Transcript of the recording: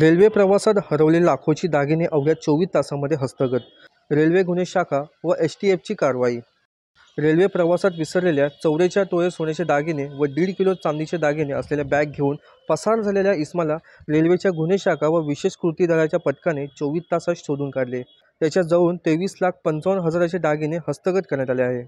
railway प्रवासात हरवले लाखोची दागिने अवघ्या चोवीस तासामध्ये हस्तगत रेल्वे गुन्हे शाखा व एस टी एफची कारवाई रेल्वे प्रवासात विसरलेल्या चौरेच्या टोळे सोन्याचे दागिने व दीड किलो चांदीचे दागिने असलेल्या बॅग घेऊन पसार झालेल्या इस्माला रेल्वेच्या गुन्हे शाखा व विशेष कृती दलाच्या पथकाने चोवीस तासात शोधून काढले त्याच्या जवळून तेवीस लाख पंचावन्न हजाराचे दागिने हस्तगत करण्यात आले आहे